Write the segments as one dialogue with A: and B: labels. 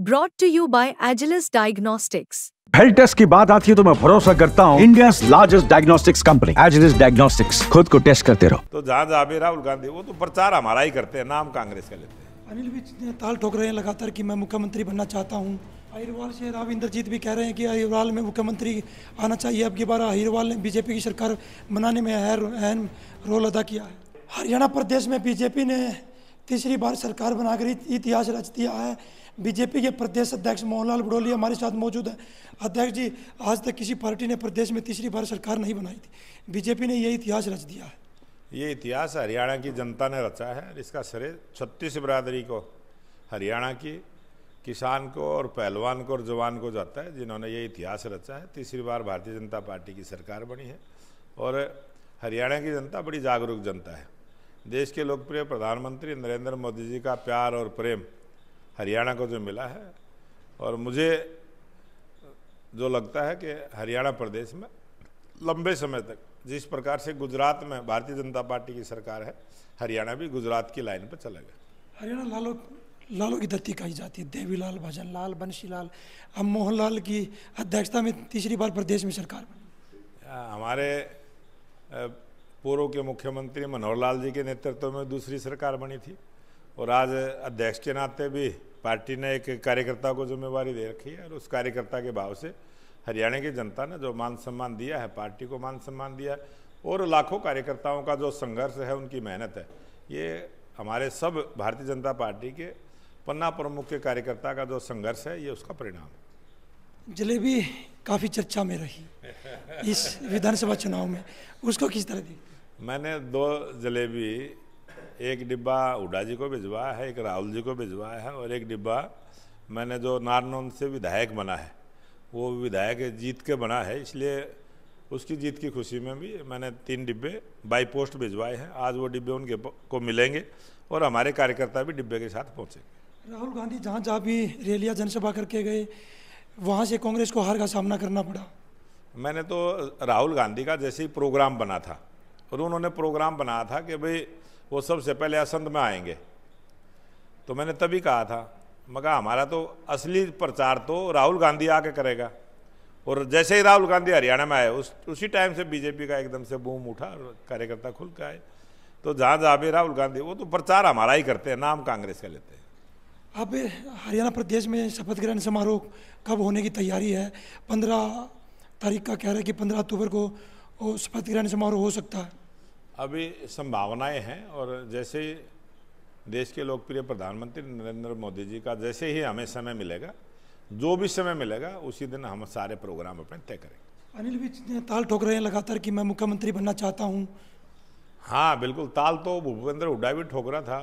A: broad to you by Agilus diagnostics
B: health test की बात आती है तो मैं भरोसा करता हूँ India largest diagnostics company Agilus diagnostics खुद को टेस्ट करते रहो
A: तो जहाँ जहाँ राहुल गांधी वो तो प्रचार हमारा ही करते हैं नाम कांग्रेस का लेते हैं
B: अनिल भी ताल ठोक रहे हैं लगातार कि मैं मुख्यमंत्री बनना चाहता हूँ अहिरवाल से राव इंद्रजीत भी कह रहे हैं कि अहिरवाल में मुख्यमंत्री आना चाहिए अब की बार अहिरवाल ने बीजेपी की सरकार बनाने में अहम रोल अदा किया है हरियाणा प्रदेश में बीजेपी ने तीसरी बार सरकार बनाकर इतिहास रच दिया है बीजेपी के प्रदेश अध्यक्ष मोहनलाल बड़ोली हमारे साथ मौजूद है अध्यक्ष जी आज तक किसी पार्टी ने प्रदेश में तीसरी बार सरकार नहीं बनाई थी बीजेपी ने ये इतिहास रच दिया है
A: ये इतिहास हरियाणा की जनता ने रचा है इसका श्रेय छत्तीस बरादरी को हरियाणा की किसान को और पहलवान को और जवान को जाता है जिन्होंने ये इतिहास रचा है तीसरी बार भारतीय जनता पार्टी की सरकार बनी है और हरियाणा की जनता बड़ी जागरूक जनता है देश के लोकप्रिय प्रधानमंत्री नरेंद्र मोदी जी का प्यार और प्रेम हरियाणा को जो मिला है और मुझे जो लगता है कि हरियाणा प्रदेश में लंबे समय तक जिस प्रकार से गुजरात में भारतीय जनता पार्टी की सरकार है हरियाणा भी गुजरात की लाइन पर चलेगा
B: हरियाणा लालो लालो की धरती कही जाती है देवीलाल भजन लाल बंशी लाल अब लाल की अध्यक्षता में तीसरी बार प्रदेश में सरकार
A: बनी हमारे पूर्व के मुख्यमंत्री मनोहर लाल जी के नेतृत्व में दूसरी सरकार बनी थी और आज अध्यक्ष के नाते भी पार्टी ने एक कार्यकर्ता को जिम्मेवारी दे रखी है और उस कार्यकर्ता के भाव से हरियाणा की जनता ने जो मान सम्मान दिया है पार्टी को मान सम्मान दिया है और लाखों कार्यकर्ताओं का जो संघर्ष है उनकी मेहनत है ये हमारे सब भारतीय जनता पार्टी के पन्ना प्रमुख के कार्यकर्ता का जो संघर्ष है ये उसका परिणाम है
B: जलेबी काफ़ी चर्चा में रही इस विधानसभा चुनाव में उसको किस तरह दी
A: मैंने दो जलेबी एक डिब्बा हुडा जी को भिजवाया है एक राहुल जी को भिजवाया है और एक डिब्बा मैंने जो नारनौंद से विधायक बना है वो विधायक जीत के बना है इसलिए उसकी जीत की खुशी में भी मैंने तीन डिब्बे बाई पोस्ट भिजवाए हैं आज वो डिब्बे उनके को मिलेंगे और हमारे कार्यकर्ता भी डिब्बे के साथ पहुँचेंगे
B: राहुल गांधी जहाँ जहाँ भी रैलियाँ जनसभा करके गए वहाँ से कांग्रेस को हार का सामना करना पड़ा
A: मैंने तो राहुल गांधी का जैसे ही प्रोग्राम बना था तो उन्होंने प्रोग्राम बनाया था कि भाई वो सबसे पहले असंत में आएंगे तो मैंने तभी कहा था मगर हमारा तो असली प्रचार तो राहुल गांधी आके करेगा और जैसे ही राहुल गांधी हरियाणा में आए उस उसी टाइम से बीजेपी का एकदम से बूम उठा और कार्यकर्ता खुल के आए तो जहाँ जहाँ भी राहुल गांधी वो तो प्रचार हमारा ही करते हैं नाम कांग्रेस का लेते
B: हैं अब हरियाणा प्रदेश में शपथ ग्रहण समारोह कब होने की तैयारी है पंद्रह तारीख का कह रहे हैं कि पंद्रह अक्टूबर को शपथ ग्रहण समारोह हो सकता है
A: अभी संभावनाएं हैं और जैसे ही देश के लोकप्रिय प्रधानमंत्री नरेंद्र मोदी जी का जैसे ही हमें समय मिलेगा जो भी समय मिलेगा उसी दिन हम सारे प्रोग्राम अपने तय करेंगे
B: अनिल भी ताल ठोक रहे हैं लगातार कि मैं मुख्यमंत्री बनना चाहता हूँ
A: हाँ बिल्कुल ताल तो भूपेंद्र हुडा भी ठोक रहा था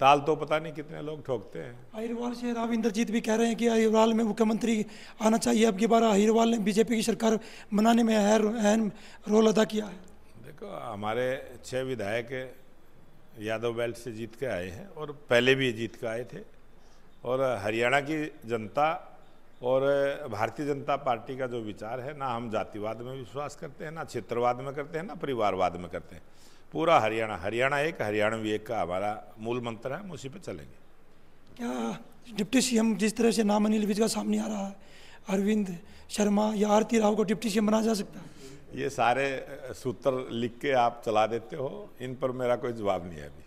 A: ताल तो पता नहीं कितने लोग ठोकते हैं
B: अहिरवाल से राव इंद्रजीत भी कह रहे हैं कि अहिरवाल में मुख्यमंत्री आना चाहिए अब की बार अहिरवाल ने बीजेपी की सरकार बनाने में अहम रोल अदा किया है
A: देखो हमारे छह विधायक यादव बेल्ट से जीत के आए हैं और पहले भी जीत के आए थे और हरियाणा की जनता और भारतीय जनता पार्टी का जो विचार है ना हम जातिवाद में विश्वास करते हैं ना क्षेत्रवाद में करते हैं ना परिवारवाद में करते हैं पूरा हरियाणा हरियाणा एक हरियाणा भी एक का हमारा मूल मंत्र है हम उसी पर चलेंगे
B: क्या डिप्टी सीएम जिस तरह से नाम अनिल विज का सामने आ रहा है अरविंद शर्मा या आरती राव को डिप्टी सीएम बनाया जा सकता है
A: ये सारे सूत्र लिख के आप चला देते हो इन पर मेरा कोई जवाब नहीं है अभी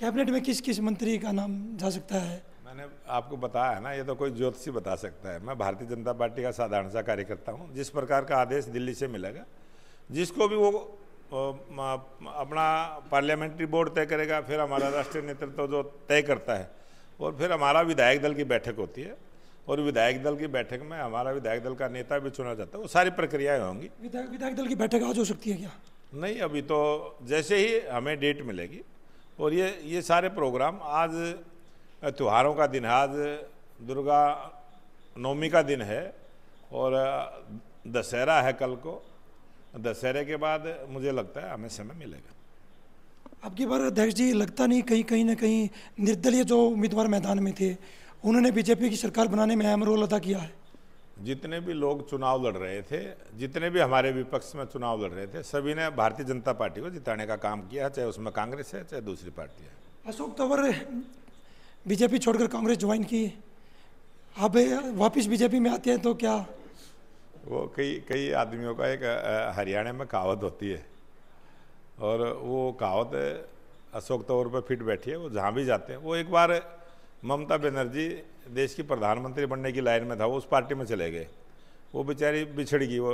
B: कैबिनेट में किस किस मंत्री का नाम जा सकता है
A: मैंने आपको बताया है ना ये तो कोई ज्योतिषी बता सकता है मैं भारतीय जनता पार्टी का साधारण सा कार्यकर्ता हूँ जिस प्रकार का आदेश दिल्ली से मिलेगा जिसको भी वो अपना पार्लियामेंट्री बोर्ड तय करेगा फिर हमारा राष्ट्रीय नेतृत्व तो जो तय करता है और फिर हमारा विधायक दल की बैठक होती है और विधायक दल की बैठक में हमारा विधायक दल का नेता भी चुना जाता है वो सारी प्रक्रियाएं होंगी
B: विधायक विधायक दल की बैठक आज हो सकती है क्या
A: नहीं अभी तो जैसे ही हमें डेट मिलेगी और ये ये सारे प्रोग्राम आज त्योहारों का दिन आज दुर्गा नवमी का दिन है और दशहरा है कल को दशहरे के बाद मुझे लगता है हमें समय मिलेगा
B: आपकी बार अध्यक्ष जी लगता नहीं कहीं कहीं ना कहीं निर्दलीय जो उम्मीदवार मैदान में थे उन्होंने बीजेपी की सरकार बनाने में अहम रोल अदा किया है
A: जितने भी लोग चुनाव लड़ रहे थे जितने भी हमारे विपक्ष में चुनाव लड़ रहे थे सभी ने भारतीय जनता पार्टी को जिताने का काम किया है चाहे उसमें कांग्रेस है चाहे दूसरी पार्टी है
B: अशोक तंवर बीजेपी छोड़कर कांग्रेस ज्वाइन की अब वापस बीजेपी में आते हैं तो क्या
A: वो कई कई आदमियों का एक हरियाणा में कहावत होती है और वो कहावत अशोक तौर पर फिट बैठी है वो जहाँ भी जाते हैं वो एक बार ममता बनर्जी देश की प्रधानमंत्री बनने की लाइन में था वो उस पार्टी में चले गए वो बेचारी बिछड़ गई वो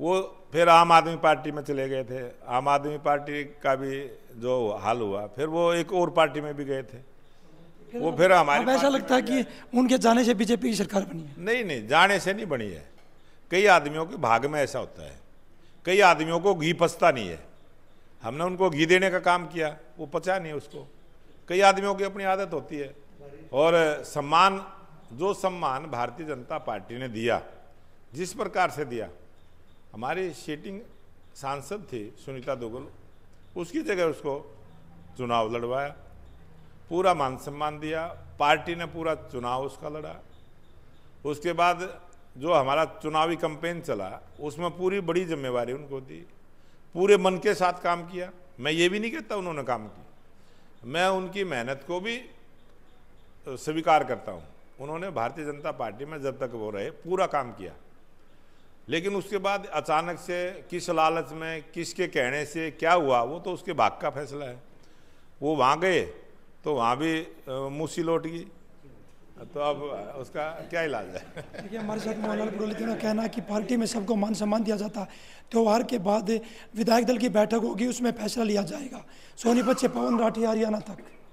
A: वो फिर आम आदमी पार्टी में चले गए थे आम आदमी पार्टी का भी जो हाल हुआ फिर वो एक और पार्टी में भी गए थे वो फिर हमारे ऐसा लगता है कि उनके जाने से बीजेपी की सरकार बनी है नहीं नहीं जाने से नहीं बनी है कई आदमियों के भाग में ऐसा होता है कई आदमियों को घी पचता नहीं है हमने उनको घी देने का काम किया वो पचा नहीं उसको कई आदमियों की अपनी आदत होती है और सम्मान जो सम्मान भारतीय जनता पार्टी ने दिया जिस प्रकार से दिया हमारी सीटिंग सांसद थी सुनीता दुगल उसकी जगह उसको चुनाव लड़वाया पूरा मान सम्मान दिया पार्टी ने पूरा चुनाव उसका लड़ा उसके बाद जो हमारा चुनावी कंपेन चला उसमें पूरी बड़ी जिम्मेवारी उनको दी पूरे मन के साथ काम किया मैं ये भी नहीं कहता उन्होंने काम किया मैं उनकी मेहनत को भी स्वीकार करता हूँ उन्होंने भारतीय जनता पार्टी में जब तक वो रहे पूरा काम किया लेकिन उसके बाद अचानक से किस लालच में किसके कहने से क्या हुआ वो तो उसके भाग का फैसला है वो वहाँ गए तो वहाँ भी मूसी लौट गई तो अब उसका क्या इलाज है
B: देखिए हमारे साथ मोहनलाल पुरोहित का कहना है कि पार्टी में सबको मान सम्मान दिया जाता है त्यौहार के बाद विधायक दल की बैठक होगी उसमें फैसला लिया जाएगा सोनीपत से पवन राठी हरियाणा तक